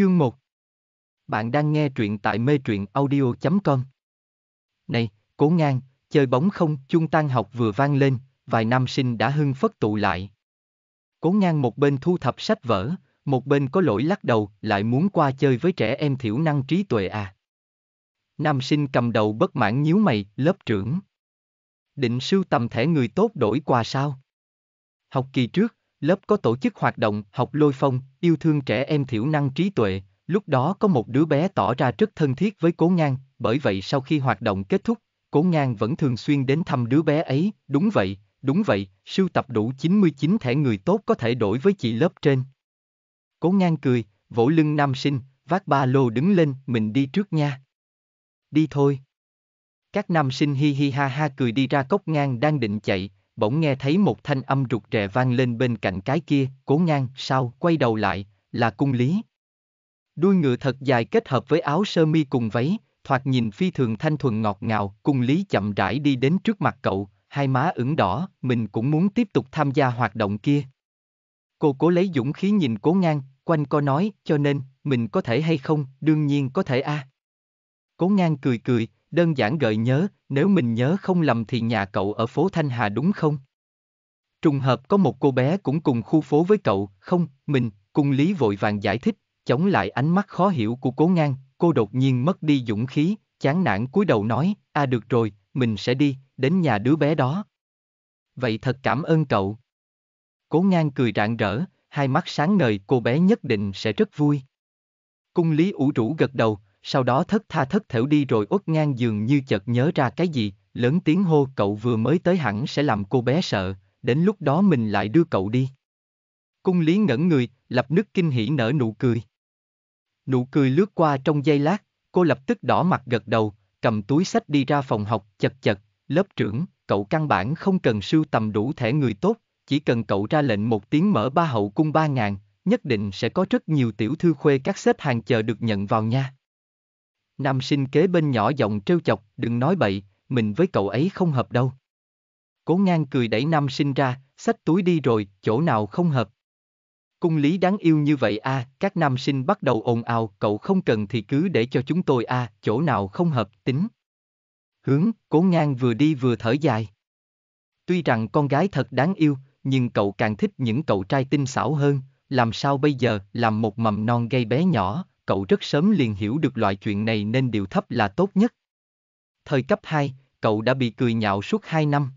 Chương 1 Bạn đang nghe truyện tại mê truyện audio.com Này, cố ngang, chơi bóng không, chung tan học vừa vang lên, vài nam sinh đã hưng phất tụ lại. Cố ngang một bên thu thập sách vở, một bên có lỗi lắc đầu lại muốn qua chơi với trẻ em thiểu năng trí tuệ à. Nam sinh cầm đầu bất mãn nhíu mày, lớp trưởng. Định sưu tầm thẻ người tốt đổi quà sao? Học kỳ trước, lớp có tổ chức hoạt động học lôi phong, yêu thương trẻ em thiểu năng trí tuệ, lúc đó có một đứa bé tỏ ra rất thân thiết với Cố Ngang, bởi vậy sau khi hoạt động kết thúc, Cố Ngang vẫn thường xuyên đến thăm đứa bé ấy, đúng vậy, đúng vậy, sưu tập đủ 99 thẻ người tốt có thể đổi với chị lớp trên. Cố Ngang cười, vỗ lưng nam sinh, vác ba lô đứng lên, mình đi trước nha. Đi thôi. Các nam sinh hi hi ha ha cười đi ra cốc ngang đang định chạy, bỗng nghe thấy một thanh âm rụt rè vang lên bên cạnh cái kia, cố ngang, sau, quay đầu lại, là cung lý. Đuôi ngựa thật dài kết hợp với áo sơ mi cùng váy, thoạt nhìn phi thường thanh thuần ngọt ngào, cung lý chậm rãi đi đến trước mặt cậu, hai má ửng đỏ, mình cũng muốn tiếp tục tham gia hoạt động kia. Cô cố lấy dũng khí nhìn cố ngang, quanh co nói, cho nên, mình có thể hay không, đương nhiên có thể a. À. Cố ngang cười cười, đơn giản gợi nhớ, nếu mình nhớ không lầm thì nhà cậu ở phố Thanh Hà đúng không? Trùng hợp có một cô bé cũng cùng khu phố với cậu, không, mình, cung lý vội vàng giải thích, chống lại ánh mắt khó hiểu của cố ngang, cô đột nhiên mất đi dũng khí, chán nản cúi đầu nói, a à được rồi, mình sẽ đi, đến nhà đứa bé đó. Vậy thật cảm ơn cậu. Cố ngang cười rạng rỡ, hai mắt sáng ngời cô bé nhất định sẽ rất vui. Cung lý ủ rũ gật đầu, sau đó thất tha thất thểu đi rồi út ngang giường như chợt nhớ ra cái gì, lớn tiếng hô cậu vừa mới tới hẳn sẽ làm cô bé sợ, đến lúc đó mình lại đưa cậu đi. Cung lý ngẩn người, lập nước kinh hỉ nở nụ cười. Nụ cười lướt qua trong giây lát, cô lập tức đỏ mặt gật đầu, cầm túi sách đi ra phòng học, chật chật, lớp trưởng, cậu căn bản không cần sưu tầm đủ thẻ người tốt, chỉ cần cậu ra lệnh một tiếng mở ba hậu cung ba ngàn, nhất định sẽ có rất nhiều tiểu thư khuê các xếp hàng chờ được nhận vào nha. Nam sinh kế bên nhỏ giọng trêu chọc, đừng nói bậy, mình với cậu ấy không hợp đâu. Cố ngang cười đẩy nam sinh ra, xách túi đi rồi, chỗ nào không hợp. Cung lý đáng yêu như vậy a, à, các nam sinh bắt đầu ồn ào, cậu không cần thì cứ để cho chúng tôi a, à, chỗ nào không hợp, tính. Hướng, cố ngang vừa đi vừa thở dài. Tuy rằng con gái thật đáng yêu, nhưng cậu càng thích những cậu trai tinh xảo hơn, làm sao bây giờ, làm một mầm non gây bé nhỏ, cậu rất sớm liền hiểu được loại chuyện này nên điều thấp là tốt nhất. Thời cấp 2, cậu đã bị cười nhạo suốt 2 năm.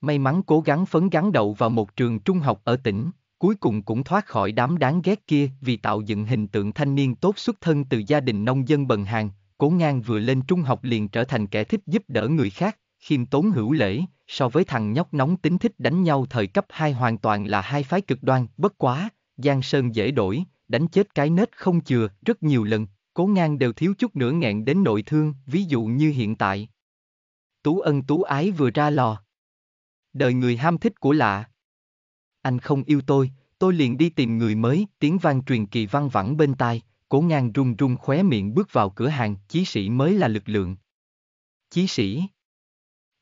May mắn cố gắng phấn gắn đậu vào một trường trung học ở tỉnh, cuối cùng cũng thoát khỏi đám đáng ghét kia vì tạo dựng hình tượng thanh niên tốt xuất thân từ gia đình nông dân bần hàng, cố ngang vừa lên trung học liền trở thành kẻ thích giúp đỡ người khác, khiêm tốn hữu lễ, so với thằng nhóc nóng tính thích đánh nhau thời cấp 2 hoàn toàn là hai phái cực đoan, bất quá, Giang Sơn dễ đổi, đánh chết cái nết không chừa, rất nhiều lần, cố ngang đều thiếu chút nữa nghẹn đến nội thương, ví dụ như hiện tại. Tú ân tú ái vừa ra lò. Đời người ham thích của lạ. Anh không yêu tôi, tôi liền đi tìm người mới, tiếng vang truyền kỳ văng vẳng bên tai, cố ngang run run khóe miệng bước vào cửa hàng, chí sĩ mới là lực lượng. Chí sĩ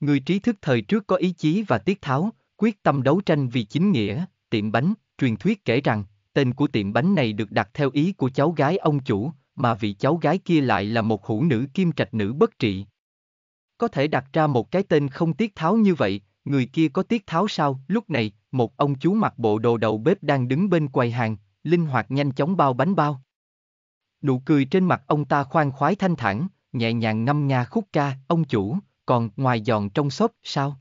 Người trí thức thời trước có ý chí và tiết tháo, quyết tâm đấu tranh vì chính nghĩa, tiệm bánh, truyền thuyết kể rằng, Tên của tiệm bánh này được đặt theo ý của cháu gái ông chủ, mà vị cháu gái kia lại là một hữu nữ kim trạch nữ bất trị. Có thể đặt ra một cái tên không tiết tháo như vậy, người kia có tiết tháo sao? Lúc này, một ông chú mặc bộ đồ đầu bếp đang đứng bên quầy hàng, linh hoạt nhanh chóng bao bánh bao. Nụ cười trên mặt ông ta khoan khoái thanh thản, nhẹ nhàng ngâm nga khúc ca, ông chủ, còn ngoài giòn trong xốp, sao?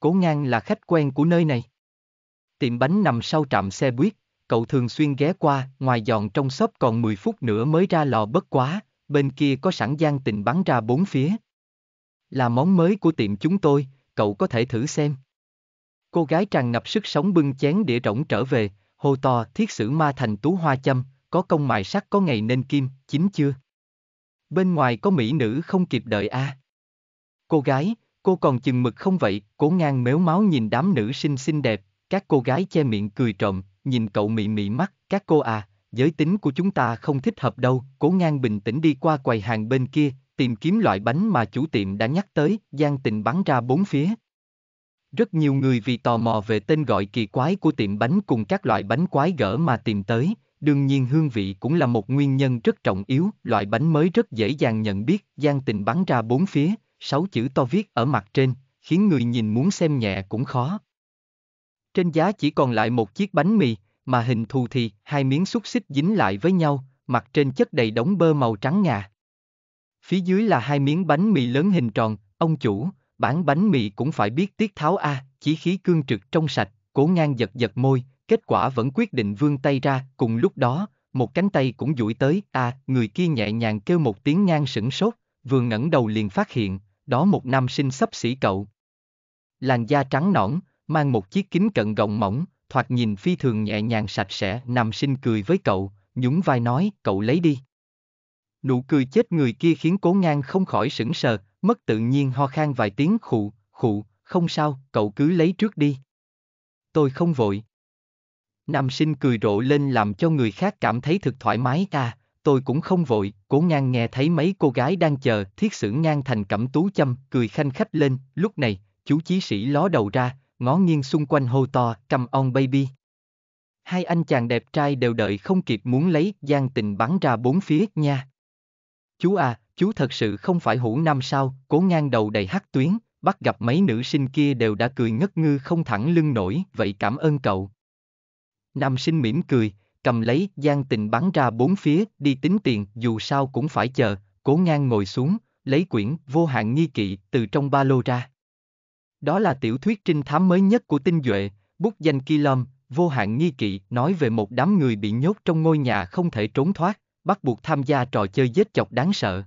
Cố ngang là khách quen của nơi này. Tiệm bánh nằm sau trạm xe buýt, cậu thường xuyên ghé qua, ngoài giòn trong shop còn 10 phút nữa mới ra lò bất quá, bên kia có sẵn gian tình bắn ra bốn phía. Là món mới của tiệm chúng tôi, cậu có thể thử xem. Cô gái tràn ngập sức sống bưng chén đĩa rỗng trở về, hô to thiết sử ma thành tú hoa châm, có công mài sắc có ngày nên kim, chính chưa? Bên ngoài có mỹ nữ không kịp đợi a. À. Cô gái, cô còn chừng mực không vậy, cố ngang méo máu nhìn đám nữ sinh xinh đẹp, các cô gái che miệng cười trộm, nhìn cậu mị mị mắt, các cô à, giới tính của chúng ta không thích hợp đâu, cố ngang bình tĩnh đi qua quầy hàng bên kia, tìm kiếm loại bánh mà chủ tiệm đã nhắc tới, Giang Tình bắn ra bốn phía. Rất nhiều người vì tò mò về tên gọi kỳ quái của tiệm bánh cùng các loại bánh quái gỡ mà tìm tới, đương nhiên hương vị cũng là một nguyên nhân rất trọng yếu, loại bánh mới rất dễ dàng nhận biết, Giang Tình bắn ra bốn phía, sáu chữ to viết ở mặt trên, khiến người nhìn muốn xem nhẹ cũng khó. Trên giá chỉ còn lại một chiếc bánh mì, mà hình thù thì hai miếng xúc xích dính lại với nhau, mặt trên chất đầy đống bơ màu trắng ngà. Phía dưới là hai miếng bánh mì lớn hình tròn, ông chủ, bản bánh mì cũng phải biết tiết tháo a, à, chỉ khí cương trực trong sạch, cố ngang giật giật môi, kết quả vẫn quyết định vươn tay ra, cùng lúc đó, một cánh tay cũng duỗi tới, a, à, người kia nhẹ nhàng kêu một tiếng ngang sửng sốt, vừa ngẩng đầu liền phát hiện, đó một nam sinh sắp xỉ cậu. Làn da trắng nõn, mang một chiếc kính cận gọng mỏng, thoạt nhìn phi thường nhẹ nhàng sạch sẽ, nam sinh cười với cậu, nhún vai nói, cậu lấy đi. Nụ cười chết người kia khiến cố ngang không khỏi sững sờ, mất tự nhiên ho khan vài tiếng khụ, khụ, không sao, cậu cứ lấy trước đi. Tôi không vội. Nam sinh cười rộ lên làm cho người khác cảm thấy thực thoải mái à, tôi cũng không vội, cố ngang nghe thấy mấy cô gái đang chờ, thiết sử ngang thành cẩm tú châm, cười khanh khách lên, lúc này, chú chí sĩ ló đầu ra, ngó nghiêng xung quanh hô to, cầm on baby. Hai anh chàng đẹp trai đều đợi không kịp muốn lấy giang tình bắn ra bốn phía nha. Chú à, chú thật sự không phải hủ năm sao, cố ngang đầu đầy hắc tuyến, bắt gặp mấy nữ sinh kia đều đã cười ngất ngư không thẳng lưng nổi, vậy cảm ơn cậu. Nam sinh mỉm cười, cầm lấy giang tình bắn ra bốn phía, đi tính tiền, dù sao cũng phải chờ, cố ngang ngồi xuống, lấy quyển vô hạn nghi kỵ từ trong ba lô ra. Đó là tiểu thuyết trinh thám mới nhất của tinh duệ, bút danh Kilom, vô hạn nghi kỵ, nói về một đám người bị nhốt trong ngôi nhà không thể trốn thoát, bắt buộc tham gia trò chơi giết chọc đáng sợ.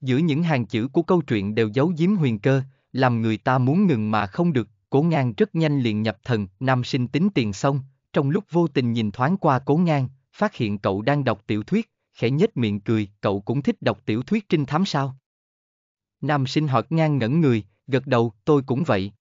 Giữa những hàng chữ của câu chuyện đều giấu giếm huyền cơ, làm người ta muốn ngừng mà không được, cố ngang rất nhanh liền nhập thần, nam sinh tính tiền xong, trong lúc vô tình nhìn thoáng qua cố ngang, phát hiện cậu đang đọc tiểu thuyết, khẽ nhếch miệng cười, cậu cũng thích đọc tiểu thuyết trinh thám sao? Nam sinh hỏi ngang ngẩn người, gật đầu, tôi cũng vậy.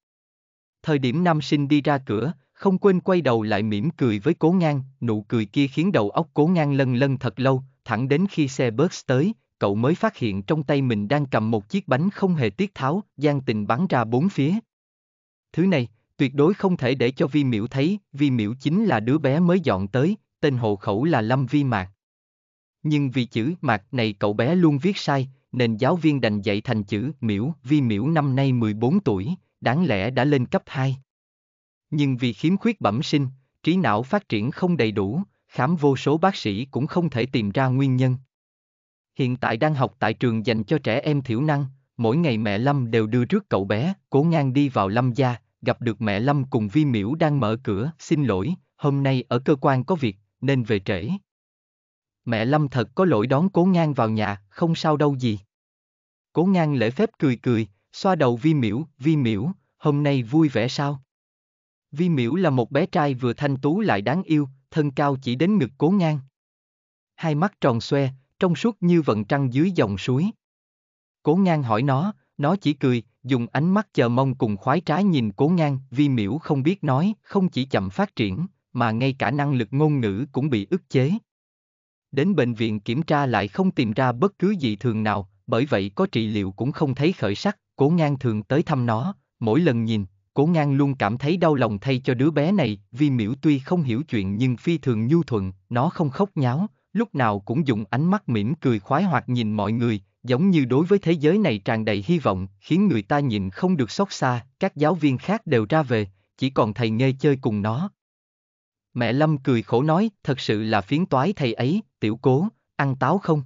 Thời điểm nam sinh đi ra cửa, không quên quay đầu lại mỉm cười với cố ngang, nụ cười kia khiến đầu óc cố ngang lân lân thật lâu, thẳng đến khi xe bớt tới, cậu mới phát hiện trong tay mình đang cầm một chiếc bánh không hề tiết tháo, gian tình bắn ra bốn phía. Thứ này, tuyệt đối không thể để cho Vi Miễu thấy, Vi Miễu chính là đứa bé mới dọn tới, tên hộ khẩu là Lâm Vi Mạc. Nhưng vì chữ Mạc này cậu bé luôn viết sai, nên giáo viên đành dạy thành chữ Miễu, Vi Miễu năm nay 14 tuổi, đáng lẽ đã lên cấp 2. Nhưng vì khiếm khuyết bẩm sinh, trí não phát triển không đầy đủ, khám vô số bác sĩ cũng không thể tìm ra nguyên nhân. Hiện tại đang học tại trường dành cho trẻ em thiểu năng, mỗi ngày mẹ Lâm đều đưa trước cậu bé, cố ngang đi vào Lâm gia, gặp được mẹ Lâm cùng Vi Miễu đang mở cửa, xin lỗi, hôm nay ở cơ quan có việc, nên về trễ mẹ Lâm thật có lỗi đón cố ngang vào nhà, không sao đâu gì. Cố ngang lễ phép cười cười, xoa đầu vi miễu, vi miễu, hôm nay vui vẻ sao? Vi miễu là một bé trai vừa thanh tú lại đáng yêu, thân cao chỉ đến ngực cố ngang. Hai mắt tròn xoe, trong suốt như vận trăng dưới dòng suối. Cố ngang hỏi nó, nó chỉ cười, dùng ánh mắt chờ mong cùng khoái trái nhìn cố ngang, vi miễu không biết nói, không chỉ chậm phát triển, mà ngay cả năng lực ngôn ngữ cũng bị ức chế đến bệnh viện kiểm tra lại không tìm ra bất cứ dị thường nào, bởi vậy có trị liệu cũng không thấy khởi sắc, cố ngang thường tới thăm nó, mỗi lần nhìn, cố ngang luôn cảm thấy đau lòng thay cho đứa bé này, vì miễu tuy không hiểu chuyện nhưng phi thường nhu thuận, nó không khóc nháo, lúc nào cũng dùng ánh mắt mỉm cười khoái hoạt nhìn mọi người, giống như đối với thế giới này tràn đầy hy vọng, khiến người ta nhìn không được xót xa, các giáo viên khác đều ra về, chỉ còn thầy Nghe chơi cùng nó, Mẹ Lâm cười khổ nói, thật sự là phiến toái thầy ấy, tiểu cố, ăn táo không?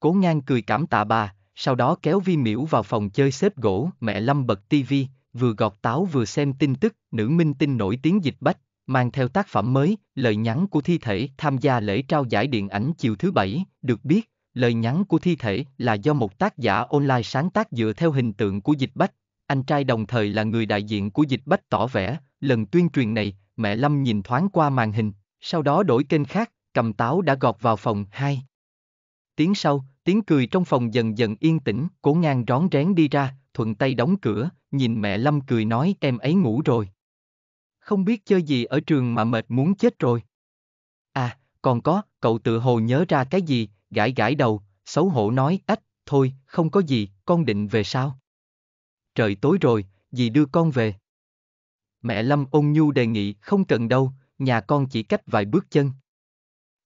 Cố ngang cười cảm tạ bà, sau đó kéo vi miễu vào phòng chơi xếp gỗ, mẹ Lâm bật tivi, vừa gọt táo vừa xem tin tức, nữ minh tinh nổi tiếng dịch bách, mang theo tác phẩm mới, lời nhắn của thi thể tham gia lễ trao giải điện ảnh chiều thứ bảy, được biết, lời nhắn của thi thể là do một tác giả online sáng tác dựa theo hình tượng của dịch bách, anh trai đồng thời là người đại diện của dịch bách tỏ vẻ, lần tuyên truyền này, mẹ Lâm nhìn thoáng qua màn hình, sau đó đổi kênh khác, cầm táo đã gọt vào phòng 2. Tiếng sau, tiếng cười trong phòng dần dần yên tĩnh, cố ngang rón rén đi ra, thuận tay đóng cửa, nhìn mẹ Lâm cười nói em ấy ngủ rồi. Không biết chơi gì ở trường mà mệt muốn chết rồi. À, còn có, cậu tự hồ nhớ ra cái gì, gãi gãi đầu, xấu hổ nói ách, thôi, không có gì, con định về sao? Trời tối rồi, dì đưa con về mẹ Lâm ôn nhu đề nghị không cần đâu, nhà con chỉ cách vài bước chân.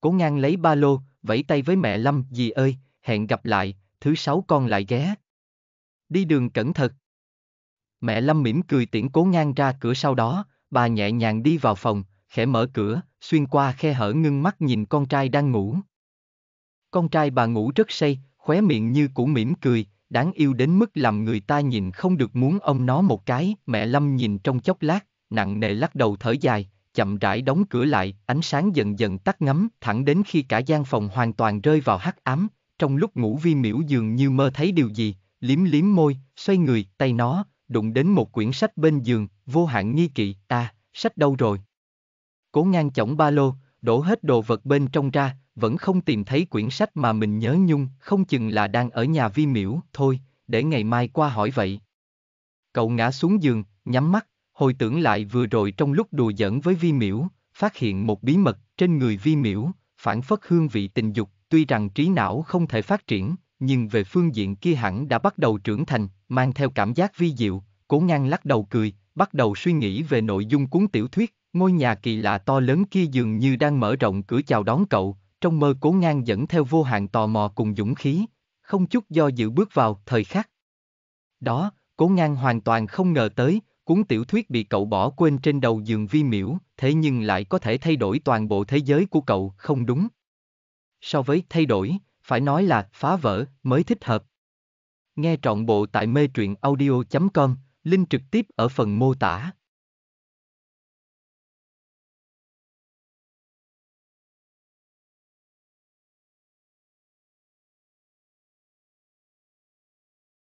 Cố ngang lấy ba lô, vẫy tay với mẹ Lâm, dì ơi, hẹn gặp lại, thứ sáu con lại ghé. Đi đường cẩn thận. Mẹ Lâm mỉm cười tiễn cố ngang ra cửa sau đó, bà nhẹ nhàng đi vào phòng, khẽ mở cửa, xuyên qua khe hở ngưng mắt nhìn con trai đang ngủ. Con trai bà ngủ rất say, khóe miệng như cũ mỉm cười, đáng yêu đến mức làm người ta nhìn không được muốn ông nó một cái. Mẹ Lâm nhìn trong chốc lát, nặng nề lắc đầu thở dài, chậm rãi đóng cửa lại, ánh sáng dần dần tắt ngấm, thẳng đến khi cả gian phòng hoàn toàn rơi vào hắc ám. Trong lúc ngủ vi miễu dường như mơ thấy điều gì, liếm liếm môi, xoay người, tay nó, đụng đến một quyển sách bên giường, vô hạn nghi kỵ, à, sách đâu rồi? Cố ngang chổng ba lô, đổ hết đồ vật bên trong ra, vẫn không tìm thấy quyển sách mà mình nhớ nhung, không chừng là đang ở nhà vi miễu, thôi, để ngày mai qua hỏi vậy. Cậu ngã xuống giường, nhắm mắt, hồi tưởng lại vừa rồi trong lúc đùa giỡn với vi miễu, phát hiện một bí mật trên người vi miễu, phản phất hương vị tình dục, tuy rằng trí não không thể phát triển, nhưng về phương diện kia hẳn đã bắt đầu trưởng thành, mang theo cảm giác vi diệu, cố ngang lắc đầu cười, bắt đầu suy nghĩ về nội dung cuốn tiểu thuyết, Ngôi nhà kỳ lạ to lớn kia dường như đang mở rộng cửa chào đón cậu, trong mơ cố ngang dẫn theo vô hạn tò mò cùng dũng khí, không chút do dự bước vào thời khắc. Đó, cố ngang hoàn toàn không ngờ tới, cuốn tiểu thuyết bị cậu bỏ quên trên đầu giường vi miễu, thế nhưng lại có thể thay đổi toàn bộ thế giới của cậu, không đúng. So với thay đổi, phải nói là phá vỡ mới thích hợp. Nghe trọn bộ tại mê truyện audio.com, link trực tiếp ở phần mô tả.